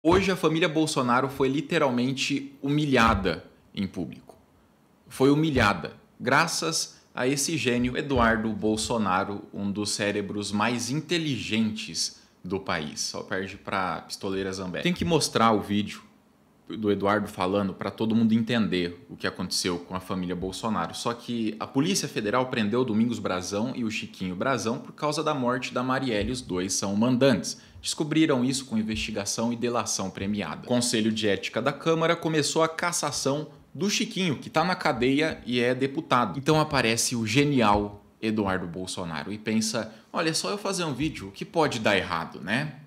Hoje a família Bolsonaro foi literalmente humilhada em público. Foi humilhada, graças a esse gênio Eduardo Bolsonaro, um dos cérebros mais inteligentes do país. Só perde para pistoleira Zambelli. Tem que mostrar o vídeo do Eduardo falando para todo mundo entender o que aconteceu com a família Bolsonaro. Só que a Polícia Federal prendeu Domingos Brazão e o Chiquinho Brazão por causa da morte da Marielle. Os dois são mandantes. Descobriram isso com investigação e delação premiada. O Conselho de Ética da Câmara começou a cassação do Chiquinho, que está na cadeia e é deputado. Então aparece o genial Eduardo Bolsonaro e pensa: olha, é só eu fazer um vídeo, o que pode dar errado, né?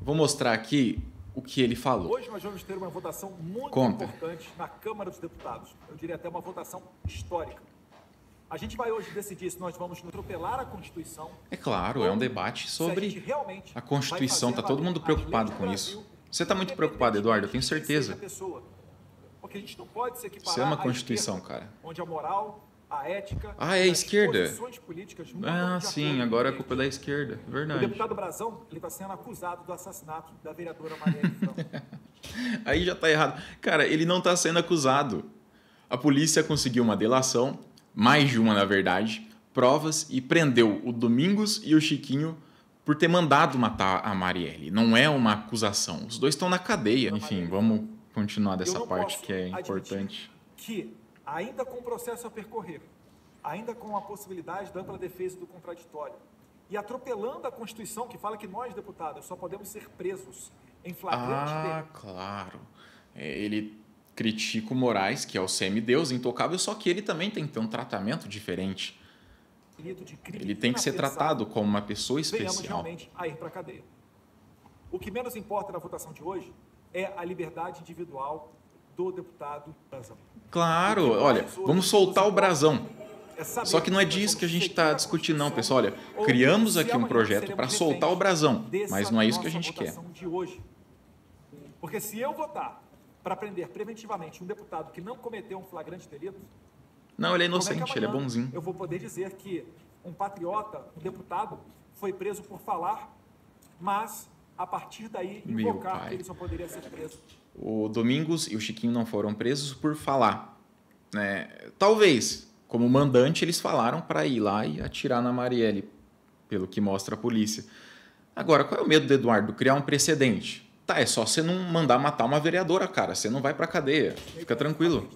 Vou mostrar aqui o que ele falou. Hoje nós vamos ter uma votação muito Conta. importante na Câmara dos Deputados. Eu diria até uma votação histórica. A gente vai hoje decidir se nós vamos atropelar a Constituição. É claro, é um debate sobre a, tá a, Constituição. Está todo mundo preocupado com isso. Você está muito preocupado, Eduardo, eu tenho certeza. porque a gente não pode se equiparar Você é uma Constituição, esquerda, cara. Onde a moral a ética. Ah, é a esquerda. ah, sim, agora é a culpa é da esquerda. Verdade. O deputado Brazão está sendo acusado do assassinato da vereadora Maria Aí já está errado. Cara, ele não está sendo acusado. A polícia conseguiu uma delação, mais de uma na verdade, provas e prendeu o Domingos e o Chiquinho por ter mandado matar a Marielle. Não é uma acusação. Os dois estão na cadeia. Enfim, vamos continuar dessa parte que é importante. Que ainda com o processo a percorrer, ainda com a possibilidade da ampla defesa do contraditório, e atropelando a Constituição que fala que nós, deputados, só podemos ser presos em flagrante Ah, claro. É, ele critica o Moraes, que é o semideus intocável, só que ele também tem que ter um tratamento diferente. Ele tem que ser tratado como uma pessoa especial. realmente a ir para cadeia. O que menos importa na votação de hoje é a liberdade individual do deputado Brazão. Claro, olha, vamos soltar o Brazão. É Só que não é disso que a gente está discutindo, não, pessoal. Olha, criamos aqui um projeto para soltar o brasão, mas não é isso que a gente quer. Porque se eu votar para prender preventivamente um deputado que não cometeu um flagrante delito. Não, ele é, é inocente, ele é bonzinho. Eu vou poder dizer que um patriota, um deputado, foi preso por falar, mas a partir daí invocar que ele só poderia ser preso. O Domingos e o Chiquinho não foram presos por falar. Né? Talvez, como mandante, eles falaram para ir lá e atirar na Marielle, pelo que mostra a polícia. Agora, qual é o medo do Eduardo? Criar um precedente. Tá, é só você não mandar matar uma vereadora, cara. Você não vai para cadeia. Fica tranquilo.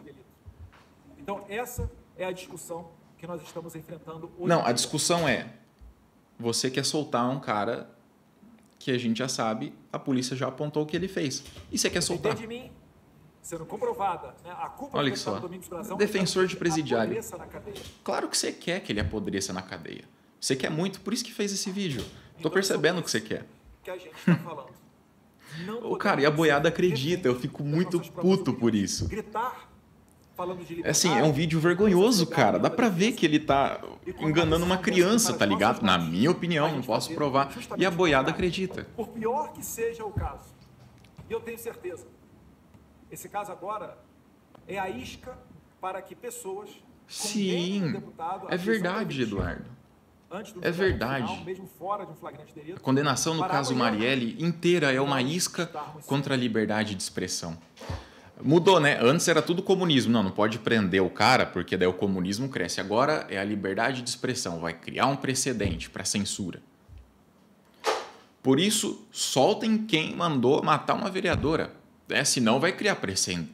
Então, essa é a discussão que nós estamos enfrentando hoje. Não, a discussão é: você quer soltar um cara que a gente já sabe, a polícia já apontou o que ele fez. E você quer soltar. de mim, sendo comprovada né? a culpa Olha é do só. Domingos defensor de presidiário. Claro que você quer que ele apodreça na cadeia. Você quer muito, por isso que fez esse vídeo. Então, Tô percebendo o que você quer. Que a gente tá falando. Não o cara, e a boiada acredita, eu fico muito puto por isso. Gritar é assim, é um vídeo vergonhoso, cara. Dá pra ver que ele tá enganando uma criança, tá ligado? Na minha opinião, não posso provar. E a boiada acredita. Por pior que seja o caso, e eu tenho certeza, esse caso agora é a isca para que pessoas. Sim, deputado, é verdade, Eduardo. É verdade. a condenação no caso Marielle inteira é uma isca contra a liberdade de expressão. Mudou, né? Antes era tudo comunismo. Não, não pode prender o cara, porque daí o comunismo cresce. Agora é a liberdade de expressão. Vai criar um precedente para censura. Por isso, soltem quem mandou matar uma vereadora. É, senão vai criar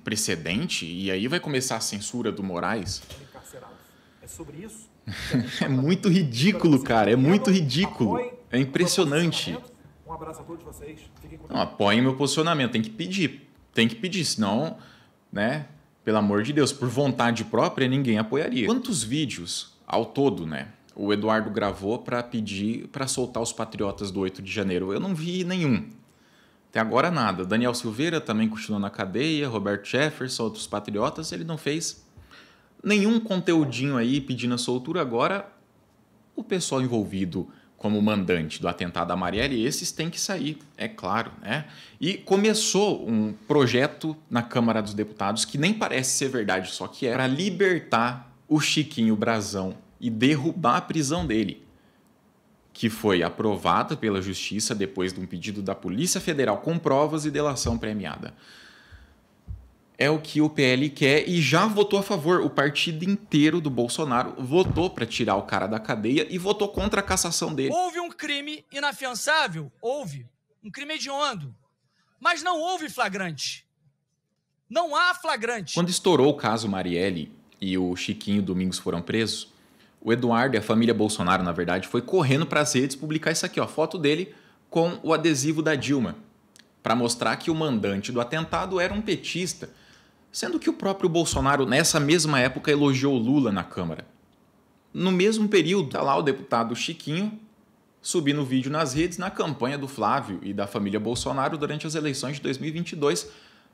precedente e aí vai começar a censura do Moraes. É sobre isso? é muito ridículo, cara. É muito ridículo. É impressionante. Um abraço a todos vocês. apoiem meu posicionamento. Tem que pedir tem que pedir, senão, né? Pelo amor de Deus, por vontade própria ninguém apoiaria. Quantos vídeos ao todo, né? O Eduardo gravou para pedir para soltar os patriotas do 8 de janeiro. Eu não vi nenhum. Até agora nada. Daniel Silveira também continuou na cadeia, Roberto Jefferson, outros patriotas, ele não fez nenhum conteúdinho aí pedindo a soltura. Agora, o pessoal envolvido como mandante do atentado à Marielle, esses têm que sair, é claro. Né? E começou um projeto na Câmara dos Deputados, que nem parece ser verdade, só que é, para libertar o Chiquinho Brazão e derrubar a prisão dele, que foi aprovada pela Justiça depois de um pedido da Polícia Federal com provas e delação premiada é o que o PL quer e já votou a favor. O partido inteiro do Bolsonaro votou para tirar o cara da cadeia e votou contra a cassação dele. Houve um crime inafiançável? Houve. Um crime hediondo. Mas não houve flagrante. Não há flagrante. Quando estourou o caso Marielle e o Chiquinho Domingos foram presos, o Eduardo e a família Bolsonaro, na verdade, foi correndo para as redes publicar isso aqui, ó, foto dele com o adesivo da Dilma, para mostrar que o mandante do atentado era um petista sendo que o próprio Bolsonaro, nessa mesma época, elogiou Lula na Câmara. No mesmo período, tá lá o deputado Chiquinho subindo vídeo nas redes na campanha do Flávio e da família Bolsonaro durante as eleições de 2022,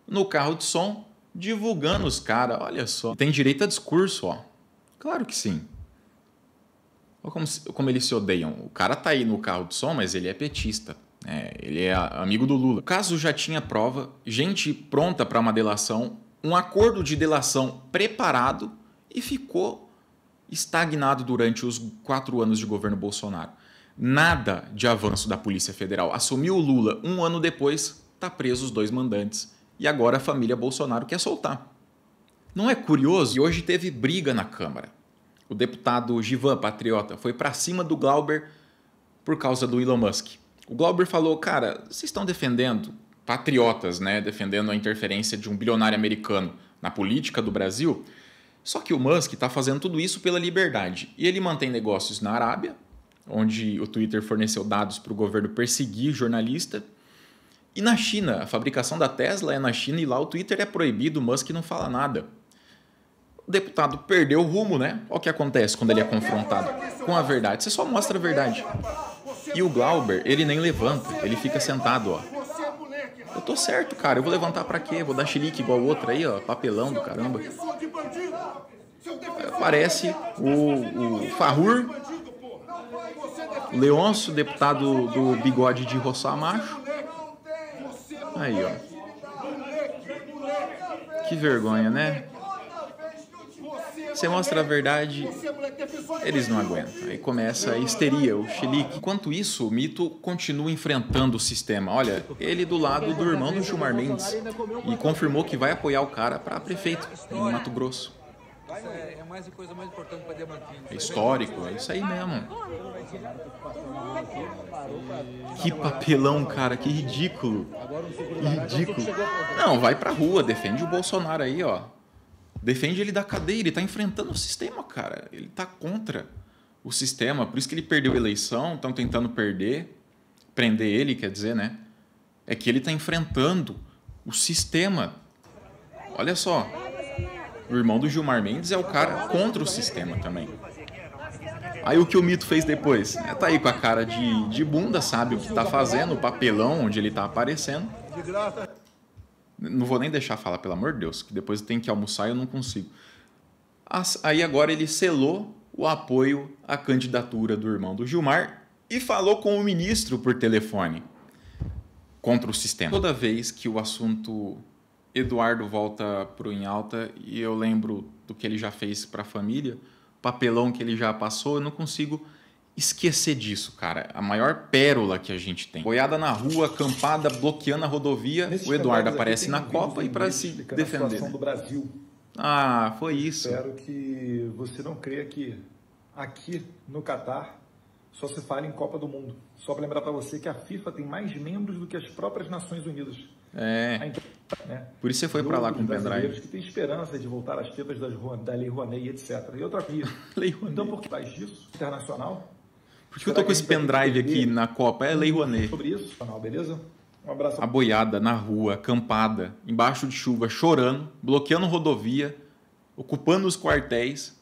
no carro de som, divulgando os caras. Olha só. Tem direito a discurso, ó. Claro que sim. Olha como, como eles se odeiam. O cara tá aí no carro de som, mas ele é petista. É, ele é amigo do Lula. O caso já tinha prova, gente pronta para uma delação, um acordo de delação preparado e ficou estagnado durante os quatro anos de governo Bolsonaro. Nada de avanço da Polícia Federal. Assumiu o Lula um ano depois, está preso os dois mandantes. E agora a família Bolsonaro quer soltar. Não é curioso? E hoje teve briga na Câmara. O deputado Givan Patriota foi para cima do Glauber por causa do Elon Musk. O Glauber falou: Cara, vocês estão defendendo patriotas, né, defendendo a interferência de um bilionário americano na política do Brasil. Só que o Musk está fazendo tudo isso pela liberdade. E ele mantém negócios na Arábia, onde o Twitter forneceu dados para o governo perseguir jornalista. E na China, a fabricação da Tesla é na China e lá o Twitter é proibido, o Musk não fala nada. O deputado perdeu o rumo, né? Olha o que acontece quando ele é confrontado com a verdade. Você só mostra a verdade. E o Glauber, ele nem levanta, ele fica sentado, ó. Eu tô certo, cara. Eu vou levantar para quê? Vou dar chilique igual o outro aí, ó. Papelão do caramba. Parece o, o Farrur, Leôncio, deputado do bigode de roçar macho. Aí, ó. Que vergonha, né? Você mostra a verdade eles não aguentam. Aí começa a histeria, o xilique. Enquanto isso, o mito continua enfrentando o sistema. Olha, ele do lado do irmão do Gilmar Mendes e confirmou que vai apoiar o cara para prefeito em Mato Grosso. É, mais a coisa mais importante para Diamantino. É histórico, é isso aí mesmo. Que papelão, cara, que ridículo. ridículo. Não, vai pra rua, defende o Bolsonaro aí, ó. Defende ele da cadeia, ele está enfrentando o sistema, cara. Ele está contra o sistema, por isso que ele perdeu a eleição, estão tentando perder, prender ele, quer dizer, né? É que ele está enfrentando o sistema. Olha só, o irmão do Gilmar Mendes é o cara contra o sistema também. Aí o que o Mito fez depois? É, tá aí com a cara de, de bunda, sabe o que tá fazendo, o papelão onde ele tá aparecendo. Não vou nem deixar falar, pelo amor de Deus, que depois tem que almoçar e eu não consigo. Aí agora ele selou o apoio à candidatura do irmão do Gilmar e falou com o ministro por telefone contra o sistema. Toda vez que o assunto Eduardo volta pro em alta e eu lembro do que ele já fez para a família, papelão que ele já passou, eu não consigo esquecer disso, cara. A maior pérola que a gente tem. Boiada na rua, acampada, bloqueando a rodovia. o Eduardo aparece na um Copa e para se defender. Né? do Brasil. Ah, foi isso. Espero que você não creia que aqui no Catar só se fala em Copa do Mundo. Só para lembrar para você que a FIFA tem mais membros do que as próprias Nações Unidas. É. Né? Por isso você foi para lá com o pendrive. que tem esperança de voltar às tetas das, da Lei Rouanet, etc. E outra coisa. então, por que faz Internacional, por que Será eu tô com esse pendrive aqui na Copa? É Lei Rouanet. Sobre isso, canal, beleza? Um abraço. A boiada na rua, acampada, embaixo de chuva, chorando, bloqueando rodovia, ocupando os quartéis.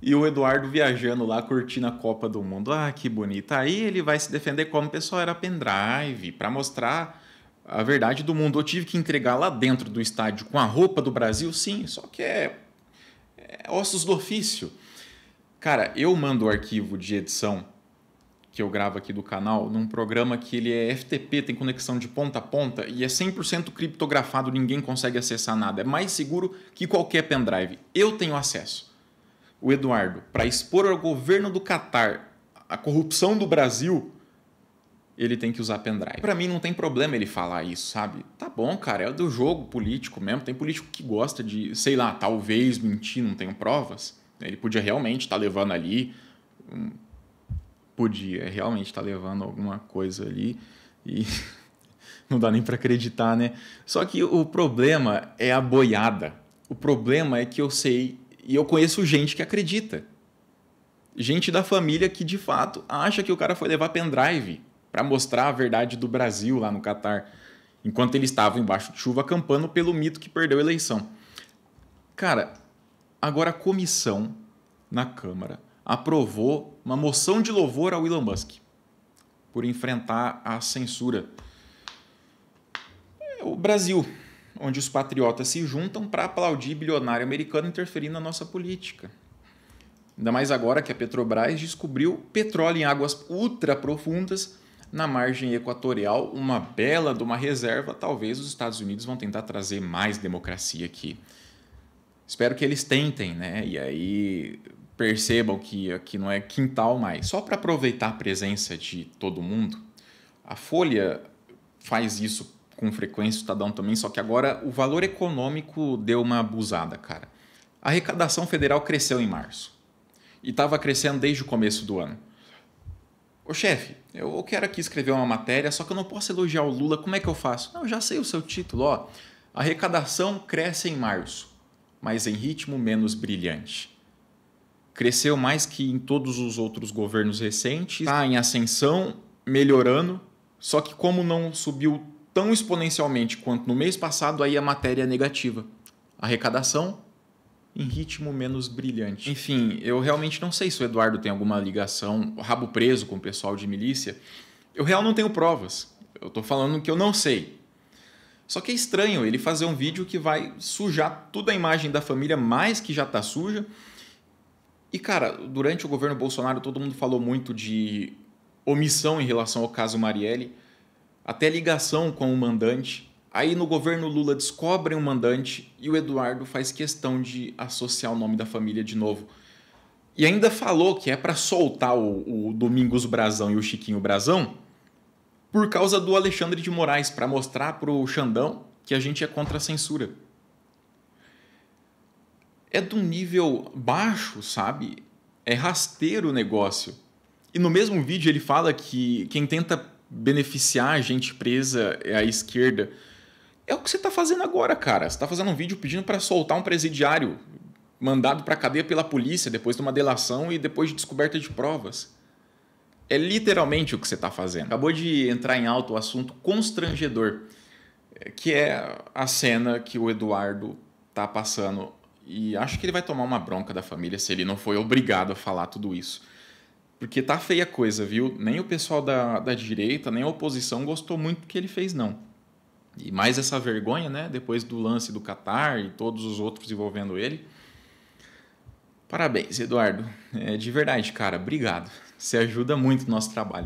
E o Eduardo viajando lá, curtindo a Copa do Mundo. Ah, que bonita. Aí ele vai se defender como, pessoal, era pendrive, para mostrar a verdade do mundo. Eu tive que entregar lá dentro do estádio com a roupa do Brasil, sim, só que é, é ossos do ofício. Cara, eu mando o arquivo de edição que eu gravo aqui do canal num programa que ele é FTP, tem conexão de ponta a ponta e é 100% criptografado, ninguém consegue acessar nada. É mais seguro que qualquer pendrive. Eu tenho acesso. O Eduardo, para expor ao governo do Catar a corrupção do Brasil, ele tem que usar pendrive. Para mim não tem problema ele falar isso, sabe? Tá bom, cara, é do jogo político mesmo. Tem político que gosta de, sei lá, talvez mentir, não tenho provas. Ele podia realmente estar tá levando ali. Hum, podia realmente estar tá levando alguma coisa ali. E não dá nem para acreditar, né? Só que o problema é a boiada. O problema é que eu sei e eu conheço gente que acredita. Gente da família que de fato acha que o cara foi levar pendrive para mostrar a verdade do Brasil lá no Catar, enquanto ele estava embaixo de chuva acampando pelo mito que perdeu a eleição. Cara, Agora, a comissão na Câmara aprovou uma moção de louvor ao Elon Musk por enfrentar a censura. É o Brasil, onde os patriotas se juntam para aplaudir bilionário americano interferindo na nossa política. Ainda mais agora que a Petrobras descobriu petróleo em águas ultra profundas na margem equatorial, uma bela de uma reserva. Talvez os Estados Unidos vão tentar trazer mais democracia aqui. Espero que eles tentem, né? E aí percebam que aqui não é quintal mais. Só para aproveitar a presença de todo mundo, a Folha faz isso com frequência, o Estadão também, só que agora o valor econômico deu uma abusada, cara. A arrecadação federal cresceu em março e estava crescendo desde o começo do ano. Ô chefe, eu quero aqui escrever uma matéria, só que eu não posso elogiar o Lula, como é que eu faço? Não, eu já sei o seu título, ó. Arrecadação cresce em março mas em ritmo menos brilhante. Cresceu mais que em todos os outros governos recentes, está em ascensão, melhorando, só que como não subiu tão exponencialmente quanto no mês passado, aí a matéria é negativa. Arrecadação em ritmo menos brilhante. Enfim, eu realmente não sei se o Eduardo tem alguma ligação, rabo preso com o pessoal de milícia. Eu real não tenho provas. Eu tô falando que eu não sei. Só que é estranho ele fazer um vídeo que vai sujar toda a imagem da família, mais que já está suja. E, cara, durante o governo Bolsonaro, todo mundo falou muito de omissão em relação ao caso Marielle, até ligação com o mandante. Aí, no governo Lula, descobrem o mandante e o Eduardo faz questão de associar o nome da família de novo. E ainda falou que é para soltar o, o Domingos Brazão e o Chiquinho Brazão por causa do Alexandre de Moraes, para mostrar para o Xandão que a gente é contra a censura. É de um nível baixo, sabe? É rasteiro o negócio. E no mesmo vídeo ele fala que quem tenta beneficiar a gente presa é a esquerda. É o que você está fazendo agora, cara. Você está fazendo um vídeo pedindo para soltar um presidiário mandado para cadeia pela polícia depois de uma delação e depois de descoberta de provas. É literalmente o que você está fazendo. Acabou de entrar em alto o assunto constrangedor, eh, que é a cena que o Eduardo tá passando e acho que ele vai tomar uma bronca da família se ele não foi obrigado a falar tudo isso. Porque tá feia a coisa, viu? Nem o pessoal da, da direita, nem a oposição gostou muito do que ele fez, não. E mais essa vergonha, né? Depois do lance do Qatar e todos os outros envolvendo ele. Parabéns, Eduardo. É, de verdade, cara, obrigado. Você ajuda muito no nosso trabalho.